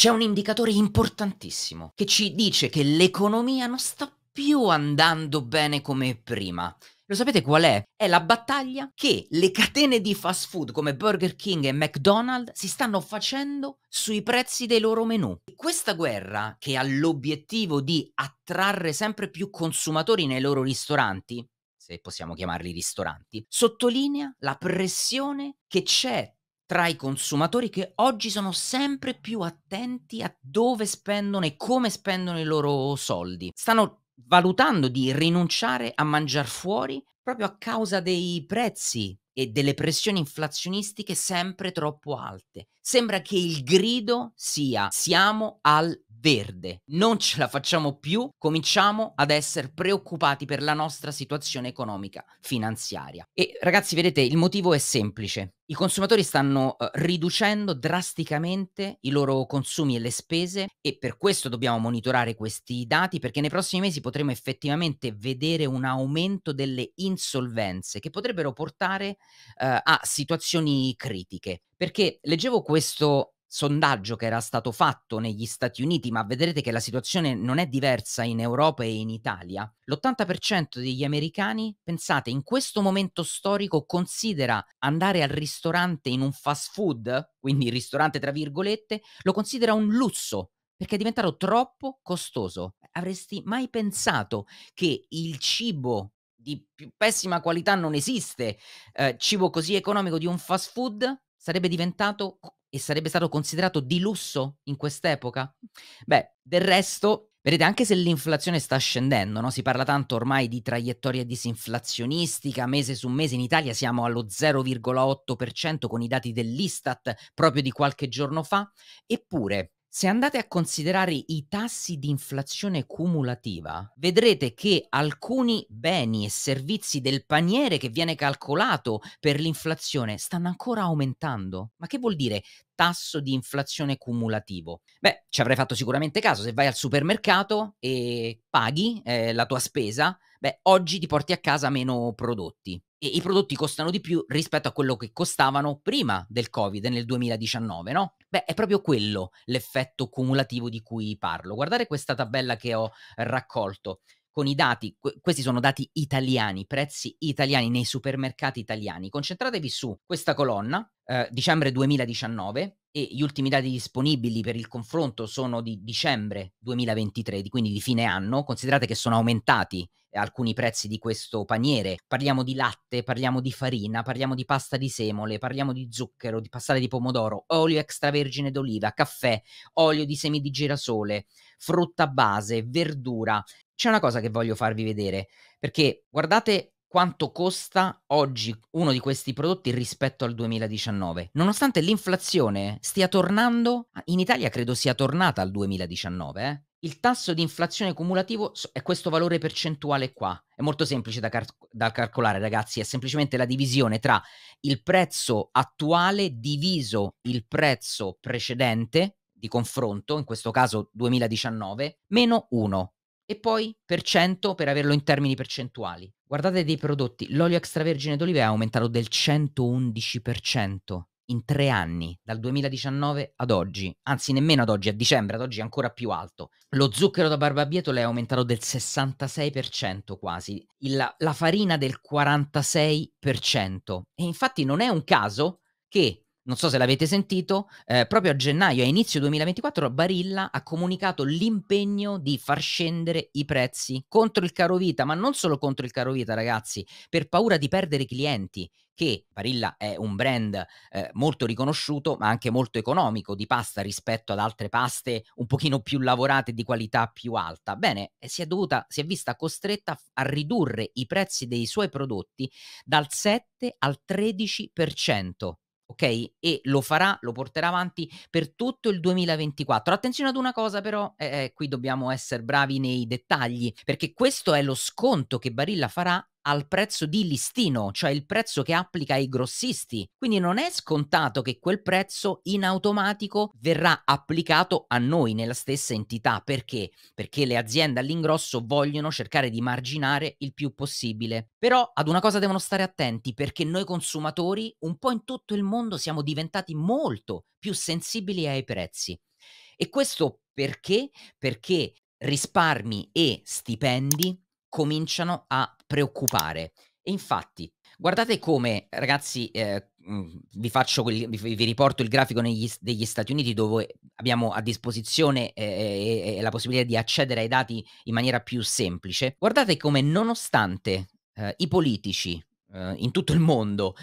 c'è un indicatore importantissimo che ci dice che l'economia non sta più andando bene come prima. Lo sapete qual è? È la battaglia che le catene di fast food come Burger King e McDonald's si stanno facendo sui prezzi dei loro menù. Questa guerra, che ha l'obiettivo di attrarre sempre più consumatori nei loro ristoranti, se possiamo chiamarli ristoranti, sottolinea la pressione che c'è tra i consumatori che oggi sono sempre più attenti a dove spendono e come spendono i loro soldi. Stanno valutando di rinunciare a mangiare fuori proprio a causa dei prezzi e delle pressioni inflazionistiche sempre troppo alte. Sembra che il grido sia siamo al verde. Non ce la facciamo più, cominciamo ad essere preoccupati per la nostra situazione economica finanziaria. E ragazzi, vedete, il motivo è semplice. I consumatori stanno uh, riducendo drasticamente i loro consumi e le spese e per questo dobbiamo monitorare questi dati perché nei prossimi mesi potremo effettivamente vedere un aumento delle insolvenze che potrebbero portare uh, a situazioni critiche. Perché leggevo questo sondaggio che era stato fatto negli Stati Uniti, ma vedrete che la situazione non è diversa in Europa e in Italia, l'80% degli americani, pensate, in questo momento storico considera andare al ristorante in un fast food, quindi ristorante tra virgolette, lo considera un lusso perché è diventato troppo costoso. Avresti mai pensato che il cibo di più pessima qualità non esiste, eh, cibo così economico di un fast food sarebbe diventato e sarebbe stato considerato di lusso in quest'epoca? Beh, del resto, vedete, anche se l'inflazione sta scendendo, no? si parla tanto ormai di traiettoria disinflazionistica, mese su mese in Italia siamo allo 0,8% con i dati dell'Istat proprio di qualche giorno fa, eppure se andate a considerare i tassi di inflazione cumulativa, vedrete che alcuni beni e servizi del paniere che viene calcolato per l'inflazione stanno ancora aumentando. Ma che vuol dire tasso di inflazione cumulativo? Beh, ci avrei fatto sicuramente caso se vai al supermercato e paghi eh, la tua spesa, beh, oggi ti porti a casa meno prodotti e i prodotti costano di più rispetto a quello che costavano prima del Covid nel 2019, no? Beh, è proprio quello l'effetto cumulativo di cui parlo. Guardate questa tabella che ho raccolto con i dati, questi sono dati italiani, prezzi italiani nei supermercati italiani. Concentratevi su questa colonna, eh, dicembre 2019, e gli ultimi dati disponibili per il confronto sono di dicembre 2023, quindi di fine anno. Considerate che sono aumentati eh, alcuni prezzi di questo paniere. Parliamo di latte, parliamo di farina, parliamo di pasta di semole, parliamo di zucchero, di passate di pomodoro, olio extravergine d'oliva, caffè, olio di semi di girasole, frutta base, verdura, c'è una cosa che voglio farvi vedere, perché guardate quanto costa oggi uno di questi prodotti rispetto al 2019. Nonostante l'inflazione stia tornando, in Italia credo sia tornata al 2019, eh? il tasso di inflazione cumulativo è questo valore percentuale qua. È molto semplice da, car- da calcolare, ragazzi, è semplicemente la divisione tra il prezzo attuale diviso il prezzo precedente di confronto, in questo caso 2019, meno 1 e poi per 100 per averlo in termini percentuali. Guardate dei prodotti, l'olio extravergine d'oliva è aumentato del 111% in tre anni, dal 2019 ad oggi, anzi nemmeno ad oggi, a dicembre, ad oggi è ancora più alto. Lo zucchero da barbabietole è aumentato del 66% quasi, Il, la farina del 46% e infatti non è un caso che non so se l'avete sentito, eh, proprio a gennaio, a inizio 2024, Barilla ha comunicato l'impegno di far scendere i prezzi contro il caro vita, ma non solo contro il caro vita, ragazzi, per paura di perdere clienti, che Barilla è un brand eh, molto riconosciuto, ma anche molto economico di pasta rispetto ad altre paste un pochino più lavorate di qualità più alta. Bene, eh, si è dovuta, si è vista costretta a ridurre i prezzi dei suoi prodotti dal 7 al 13% ok? E lo farà, lo porterà avanti per tutto il 2024. Attenzione ad una cosa però, eh, eh, qui dobbiamo essere bravi nei dettagli, perché questo è lo sconto che Barilla farà al prezzo di listino, cioè il prezzo che applica ai grossisti. Quindi non è scontato che quel prezzo in automatico verrà applicato a noi nella stessa entità. Perché? Perché le aziende all'ingrosso vogliono cercare di marginare il più possibile. Però ad una cosa devono stare attenti perché noi consumatori un po' in tutto il mondo siamo diventati molto più sensibili ai prezzi. E questo perché? Perché risparmi e stipendi cominciano a preoccupare. E infatti, guardate come, ragazzi, eh, mm, vi, faccio, vi, vi, riporto il grafico negli, degli Stati Uniti dove abbiamo a disposizione eh, eh, eh, la possibilità di accedere ai dati in maniera più semplice. Guardate come nonostante eh, i politici eh, in tutto il mondo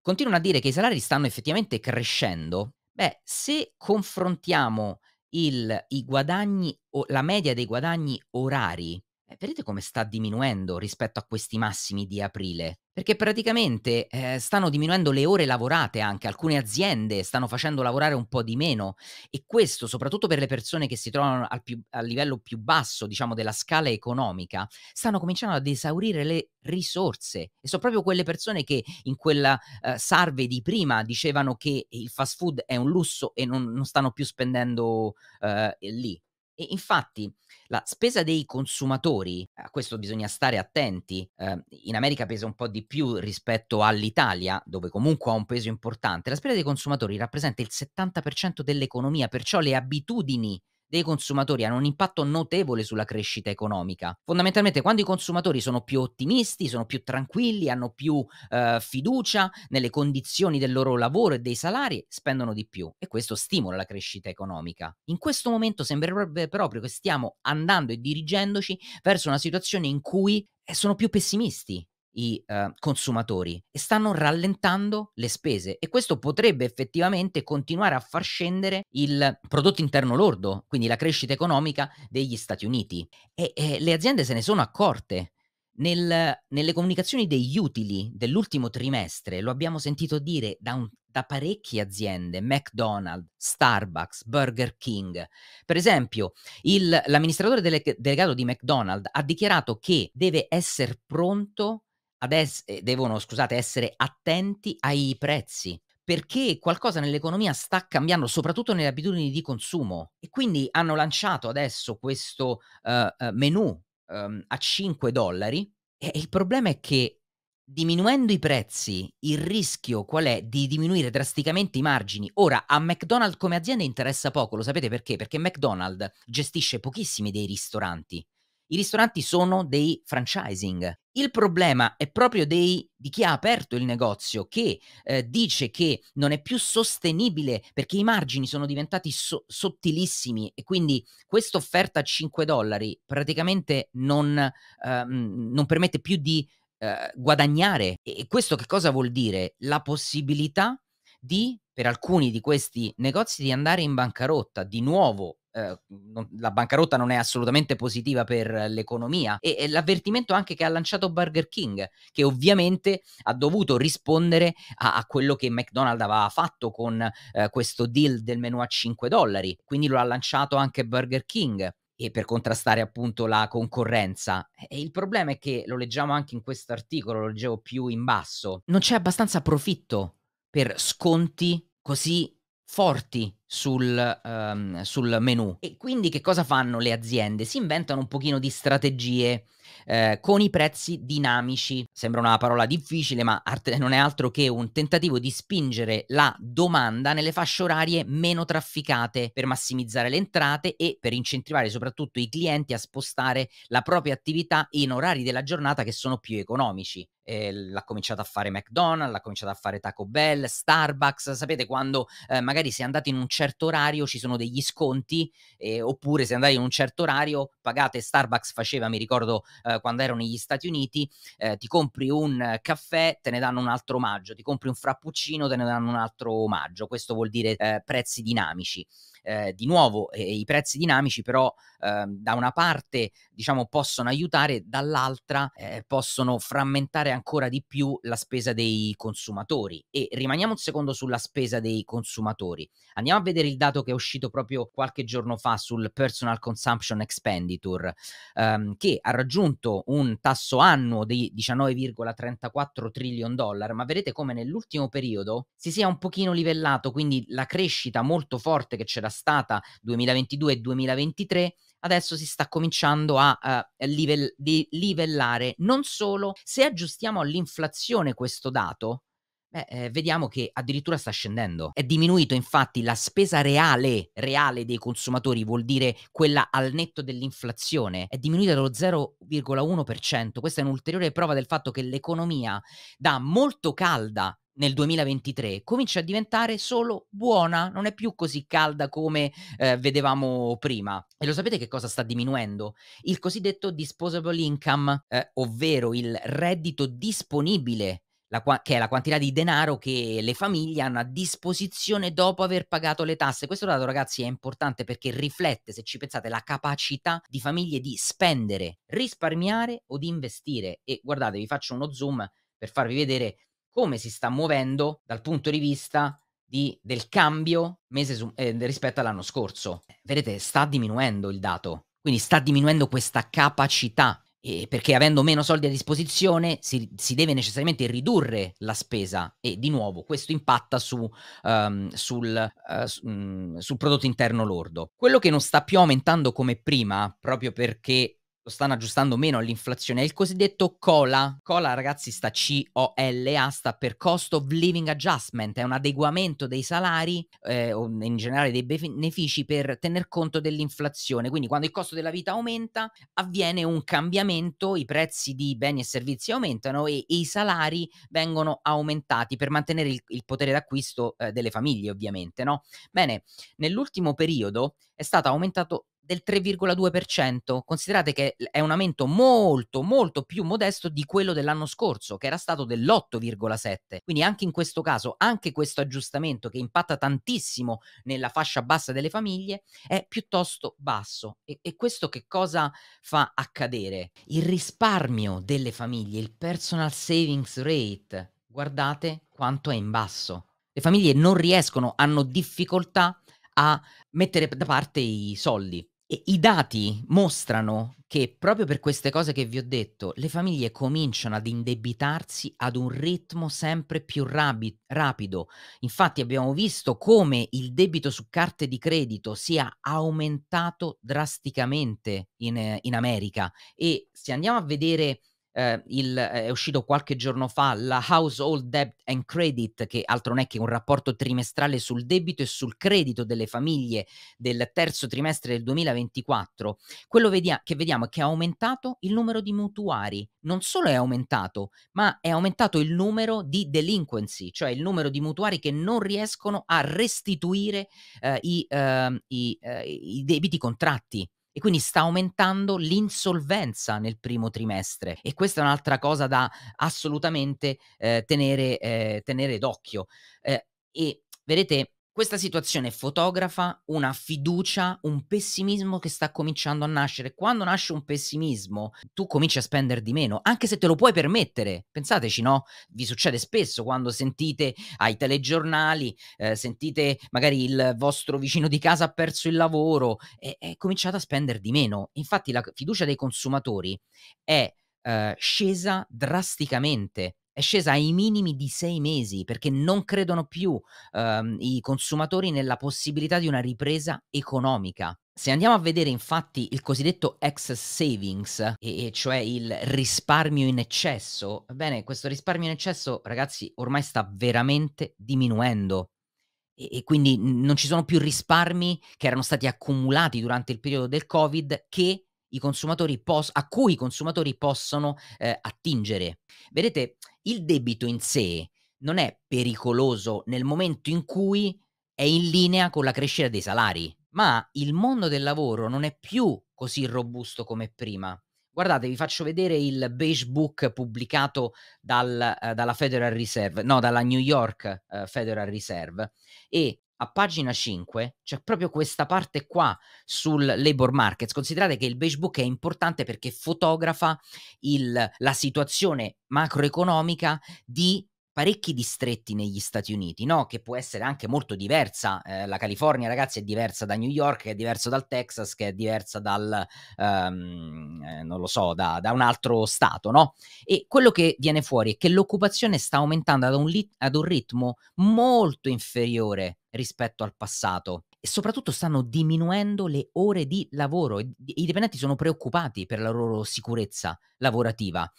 continuano a dire che i salari stanno effettivamente crescendo, beh, se confrontiamo il, i guadagni o la media dei guadagni orari eh, vedete come sta diminuendo rispetto a questi massimi di aprile? Perché praticamente eh, stanno diminuendo le ore lavorate anche, alcune aziende stanno facendo lavorare un po' di meno e questo soprattutto per le persone che si trovano al, più, al livello più basso, diciamo, della scala economica, stanno cominciando ad esaurire le risorse e sono proprio quelle persone che in quella eh, sarve di prima dicevano che il fast food è un lusso e non, non stanno più spendendo eh, lì. E infatti la spesa dei consumatori, a questo bisogna stare attenti, eh, in America pesa un po' di più rispetto all'Italia, dove comunque ha un peso importante, la spesa dei consumatori rappresenta il 70% dell'economia, perciò le abitudini dei consumatori hanno un impatto notevole sulla crescita economica. Fondamentalmente quando i consumatori sono più ottimisti, sono più tranquilli, hanno più eh, fiducia nelle condizioni del loro lavoro e dei salari, spendono di più e questo stimola la crescita economica. In questo momento sembrerebbe proprio che stiamo andando e dirigendoci verso una situazione in cui eh, sono più pessimisti i eh, consumatori e stanno rallentando le spese e questo potrebbe effettivamente continuare a far scendere il prodotto interno lordo, quindi la crescita economica degli Stati Uniti. E, e le aziende se ne sono accorte. Nel, nelle comunicazioni degli utili dell'ultimo trimestre lo abbiamo sentito dire da, un, da parecchie aziende, McDonald's, Starbucks, Burger King. Per esempio, il, l'amministratore dele, delegato di McDonald's ha dichiarato che deve essere pronto adesso eh, devono, scusate, essere attenti ai prezzi perché qualcosa nell'economia sta cambiando, soprattutto nelle abitudini di consumo. E quindi hanno lanciato adesso questo uh, eh, eh, menu um, ehm, a 5 dollari. E il problema è che diminuendo i prezzi, il rischio qual è di diminuire drasticamente i margini? Ora, a McDonald's come azienda interessa poco, lo sapete perché? Perché McDonald's gestisce pochissimi dei ristoranti. I ristoranti sono dei franchising. Il problema è proprio dei, di chi ha aperto il negozio, che eh, dice che non è più sostenibile perché i margini sono diventati so- sottilissimi e quindi questa offerta a 5 dollari praticamente non, ehm, non permette più di eh, guadagnare. E questo che cosa vuol dire? La possibilità di, per alcuni di questi negozi, di andare in bancarotta. Di nuovo, eh, non, la bancarotta non è assolutamente positiva per l'economia e, e l'avvertimento anche che ha lanciato Burger King, che ovviamente ha dovuto rispondere a, a quello che McDonald's aveva fatto con eh, questo deal del menu a 5 dollari, quindi lo ha lanciato anche Burger King e per contrastare appunto la concorrenza. E il problema è che, lo leggiamo anche in questo articolo, lo leggevo più in basso, non c'è abbastanza profitto per sconti così forti sul, um, sul menu. E quindi che cosa fanno le aziende? Si inventano un pochino di strategie eh, con i prezzi dinamici. Sembra una parola difficile, ma art- non è altro che un tentativo di spingere la domanda nelle fasce orarie meno trafficate per massimizzare le entrate e per incentivare soprattutto i clienti a spostare la propria attività in orari della giornata che sono più economici. Eh, l'ha cominciato a fare McDonald's, l'ha cominciato a fare Taco Bell, Starbucks, sapete quando eh, magari si è andati in un certo orario ci sono degli sconti, eh, oppure se andate in un certo orario pagate, Starbucks faceva, mi ricordo eh, quando ero negli Stati Uniti, eh, ti compri un eh, caffè, te ne danno un altro omaggio, ti compri un frappuccino, te ne danno un altro omaggio, questo vuol dire eh, prezzi dinamici eh, di nuovo eh, i prezzi dinamici però eh, da una parte diciamo possono aiutare, dall'altra eh, possono frammentare ancora di più la spesa dei consumatori. E rimaniamo un secondo sulla spesa dei consumatori. Andiamo a vedere il dato che è uscito proprio qualche giorno fa sul Personal Consumption Expenditure, ehm, che ha raggiunto un tasso annuo di 19,34 trillion dollari, ma vedete come nell'ultimo periodo si sia un pochino livellato, quindi la crescita molto forte che c'era stata 2022-2023, e adesso si sta cominciando a uh, eh, livell- livellare. Non solo, se aggiustiamo all'inflazione questo dato, Beh, eh, vediamo che addirittura sta scendendo. È diminuito infatti la spesa reale, reale dei consumatori, vuol dire quella al netto dell'inflazione, è diminuita dello 0,1%. Questa è un'ulteriore prova del fatto che l'economia da molto calda nel 2023 comincia a diventare solo buona, non è più così calda come eh, vedevamo prima. E lo sapete che cosa sta diminuendo? Il cosiddetto disposable income, eh, ovvero il reddito disponibile Qua- che è la quantità di denaro che le famiglie hanno a disposizione dopo aver pagato le tasse. Questo dato, ragazzi, è importante perché riflette, se ci pensate, la capacità di famiglie di spendere, risparmiare o di investire. E guardate, vi faccio uno zoom per farvi vedere come si sta muovendo dal punto di vista di, del cambio su, eh, rispetto all'anno scorso. Vedete, sta diminuendo il dato, quindi sta diminuendo questa capacità. E perché avendo meno soldi a disposizione si, si, deve necessariamente ridurre la spesa e di nuovo questo impatta su, um, sul, uh, eh, su, um, mm, sul prodotto interno lordo. Quello che non sta più aumentando come prima, proprio perché lo stanno aggiustando meno all'inflazione, è il cosiddetto COLA. COLA, ragazzi, sta C-O-L-A, sta per Cost of Living Adjustment, è un adeguamento dei salari eh, o in generale dei benefici per tener conto dell'inflazione. Quindi quando il costo della vita aumenta, avviene un cambiamento, i prezzi di beni e servizi aumentano e, e i salari vengono aumentati per mantenere il, il potere d'acquisto eh, delle famiglie, ovviamente, no? Bene, nell'ultimo periodo è stato aumentato del 3,2%. Considerate che è un aumento molto, molto più modesto di quello dell'anno scorso, che era stato dell'8,7. Quindi anche in questo caso, anche questo aggiustamento che impatta tantissimo nella fascia bassa delle famiglie è piuttosto basso. E, e questo che cosa fa accadere? Il risparmio delle famiglie, il personal savings rate, guardate quanto è in basso. Le famiglie non riescono, hanno difficoltà a mettere da parte i soldi i dati mostrano che proprio per queste cose che vi ho detto, le famiglie cominciano ad indebitarsi ad un ritmo sempre più rabi- rapido. Infatti abbiamo visto come il debito su carte di credito sia aumentato drasticamente in, in America e se andiamo a vedere eh, il, eh, è uscito qualche giorno fa la Household Debt and Credit, che altro non è che un rapporto trimestrale sul debito e sul credito delle famiglie del terzo trimestre del 2024, quello vedia- che vediamo è che è aumentato il numero di mutuari. Non solo è aumentato, ma è aumentato il numero di delinquency, cioè il numero di mutuari che non riescono a restituire eh, i, ehm, eh, i, i debiti contratti e quindi sta aumentando l'insolvenza nel primo trimestre e questa è un'altra cosa da assolutamente eh, tenere, eh, tenere d'occhio. Eh, e vedete, questa situazione fotografa una fiducia, un pessimismo che sta cominciando a nascere. Quando nasce un pessimismo, tu cominci a spendere di meno, anche se te lo puoi permettere. Pensateci, no? Vi succede spesso quando sentite ai telegiornali, eh, sentite magari il vostro vicino di casa ha perso il lavoro e, e cominciate a spendere di meno. Infatti la fiducia dei consumatori è eh, scesa drasticamente è scesa ai minimi di sei mesi perché non credono più ehm, i consumatori nella possibilità di una ripresa economica. Se andiamo a vedere infatti il cosiddetto excess savings, e cioè il risparmio in eccesso, bene, questo risparmio in eccesso, ragazzi, ormai sta veramente diminuendo. E, e quindi non ci sono più risparmi che erano stati accumulati durante il periodo del Covid che pos- a cui i consumatori possono eh, attingere. Vedete, il debito in sé non è pericoloso nel momento in cui è in linea con la crescita dei salari, ma il mondo del lavoro non è più così robusto come prima. Guardate, vi faccio vedere il beige book pubblicato dal, eh, dalla Federal Reserve, no, dalla New York eh, Federal Reserve, e a pagina 5 c'è proprio questa parte qua sul labor markets. Considerate che il beige book è importante perché fotografa il, la situazione macroeconomica di parecchi distretti negli Stati Uniti, no? che può essere anche molto diversa. Eh, la California, ragazzi, è diversa da New York, è diversa dal Texas, che è diversa dal, um, non lo so, da, da, un altro stato. No? E quello che viene fuori è che l'occupazione sta aumentando ad un, ad un ritmo molto inferiore rispetto al passato e soprattutto stanno diminuendo le ore di lavoro. I dipendenti sono preoccupati per la loro sicurezza lavorativa.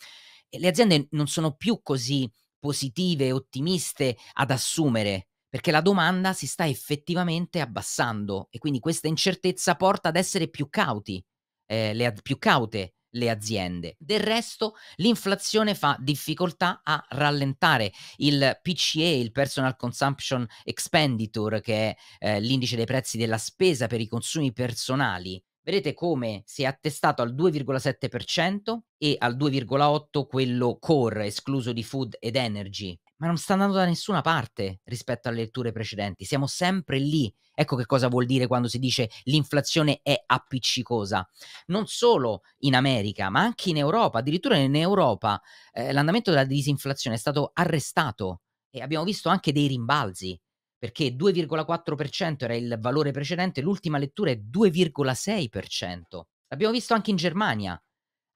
Le aziende non sono più così positive, ottimiste ad assumere, perché la domanda si sta effettivamente abbassando e quindi questa incertezza porta ad essere più cauti, eh, le, più caute le aziende. Del resto l'inflazione fa difficoltà a rallentare il PCE, il Personal Consumption Expenditure, che è eh, l'indice dei prezzi della spesa per i consumi personali, Vedete come si è attestato al 2,7% e al 2,8% quello core, escluso di food ed energy. Ma non sta andando da nessuna parte rispetto alle letture precedenti, siamo sempre lì. Ecco che cosa vuol dire quando si dice l'inflazione è appiccicosa. Non solo in America, ma anche in Europa. Addirittura in Europa eh, l'andamento della disinflazione è stato arrestato e abbiamo visto anche dei rimbalzi perché 2,4% era il valore precedente, l'ultima lettura è 2,6%. L'abbiamo visto anche in Germania,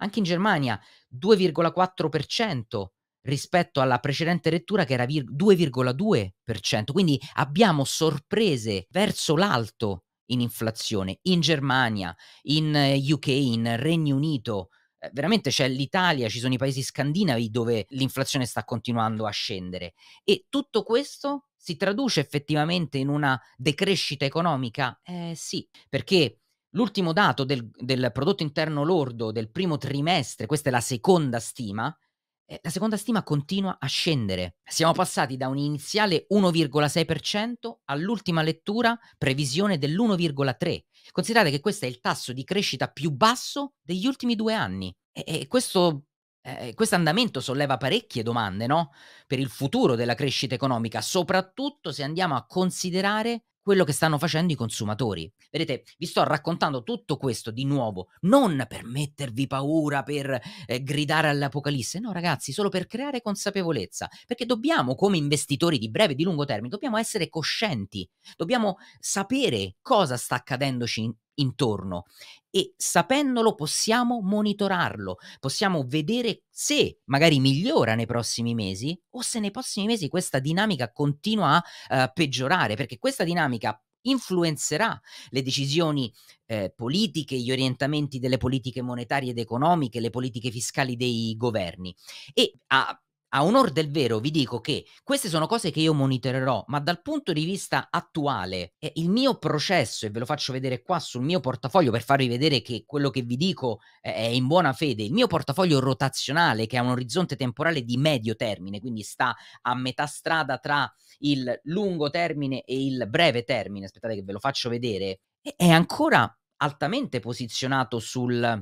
anche in Germania 2,4% rispetto alla precedente lettura che era 2,2%, quindi abbiamo sorprese verso l'alto in inflazione in Germania, in eh, UK, in Regno Unito. Eh, veramente c'è l'Italia, ci sono i paesi scandinavi dove l'inflazione sta continuando a scendere e tutto questo si traduce effettivamente in una decrescita economica? Eh sì, perché l'ultimo dato del, del prodotto interno lordo del primo trimestre, questa è la seconda stima, eh, la seconda stima continua a scendere. Siamo passati da un iniziale 1,6% all'ultima lettura previsione dell'1,3%. Considerate che questo è il tasso di crescita più basso degli ultimi due anni. E, e questo eh, eh, questo andamento solleva parecchie domande no? per il futuro della crescita economica, soprattutto se andiamo a considerare quello che stanno facendo i consumatori. Vedete, vi sto raccontando tutto questo di nuovo, non per mettervi paura, per eh, gridare all'apocalisse, no ragazzi, solo per creare consapevolezza, perché dobbiamo, come investitori di breve e di lungo termine, dobbiamo essere coscienti, dobbiamo sapere cosa sta accadendoci intorno e sapendolo possiamo monitorarlo, possiamo vedere se magari migliora nei prossimi mesi o se nei prossimi mesi questa dinamica continua a uh, peggiorare, perché questa dinamica influenzerà le decisioni eh, politiche, gli orientamenti delle politiche monetarie ed economiche, le politiche fiscali dei governi e a a onor del vero vi dico che queste sono cose che io monitorerò, ma dal punto di vista attuale, eh, il mio processo, e ve lo faccio vedere qua sul mio portafoglio per farvi vedere che quello che vi dico eh, è in buona fede, il mio portafoglio rotazionale che ha un orizzonte temporale di medio termine, quindi sta a metà strada tra il lungo termine e il breve termine, aspettate che ve lo faccio vedere, è ancora altamente posizionato sulla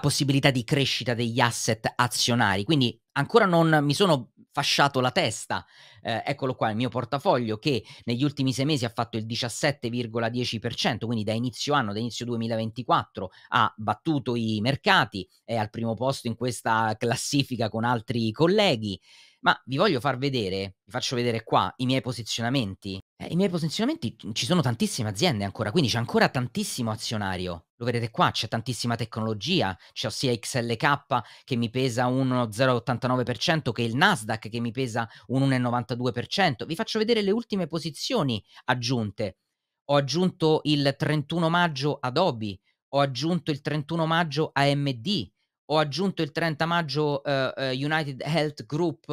possibilità di crescita degli asset azionari, quindi ancora non mi sono fasciato la testa, eh, eccolo qua il mio portafoglio che negli ultimi sei mesi ha fatto il 17,10%, quindi da inizio anno, da inizio 2024 ha battuto i mercati, è al primo posto in questa classifica con altri colleghi ma vi voglio far vedere, vi faccio vedere qua i miei posizionamenti. Eh, I miei posizionamenti mhmm, ci sono tantissime aziende ancora, quindi c'è ancora tantissimo azionario. Lo vedete qua, c'è tantissima tecnologia, c'è ossia XLK che mi pesa un 0,89%, che il Nasdaq che mi pesa un 1,92%. Vi faccio vedere le ultime posizioni aggiunte. Ho aggiunto il 31 maggio Adobe, ho aggiunto il 31 maggio AMD, ho aggiunto il 30 maggio eh, eh, United Health Group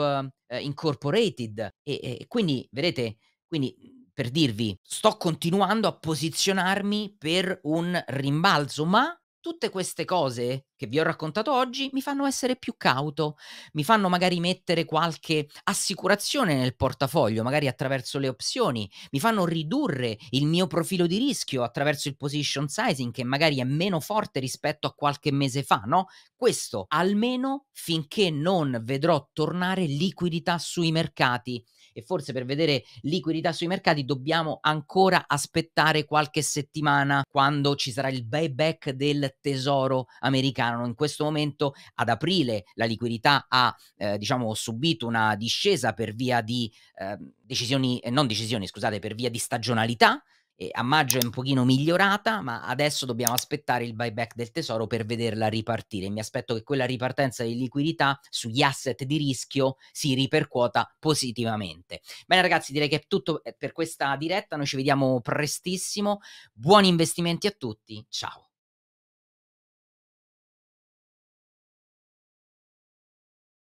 eh, Incorporated e, e, quindi vedete, quindi per dirvi, sto continuando a posizionarmi per un rimbalzo, ma Tutte queste cose che vi ho raccontato oggi mi fanno essere più cauto, mi fanno magari mettere qualche assicurazione nel portafoglio, magari attraverso le opzioni, mi fanno ridurre il mio profilo di rischio attraverso il position sizing che magari è meno forte rispetto a qualche mese fa, no? Questo almeno finché non vedrò tornare liquidità sui mercati e forse per vedere liquidità sui mercati dobbiamo ancora aspettare qualche settimana quando ci sarà il buyback del tesoro americano. In questo momento ad aprile la liquidità ha eh, diciamo subito una discesa per via di eh, decisioni, eh, non decisioni, scusate, per via di stagionalità a maggio è un pochino migliorata, ma adesso dobbiamo aspettare il buyback del tesoro per vederla ripartire. Mi aspetto che quella ripartenza di liquidità sugli asset di rischio si ripercuota positivamente. Bene ragazzi, direi che è tutto eh, per questa diretta, noi ci vediamo prestissimo, buoni investimenti a tutti, ciao!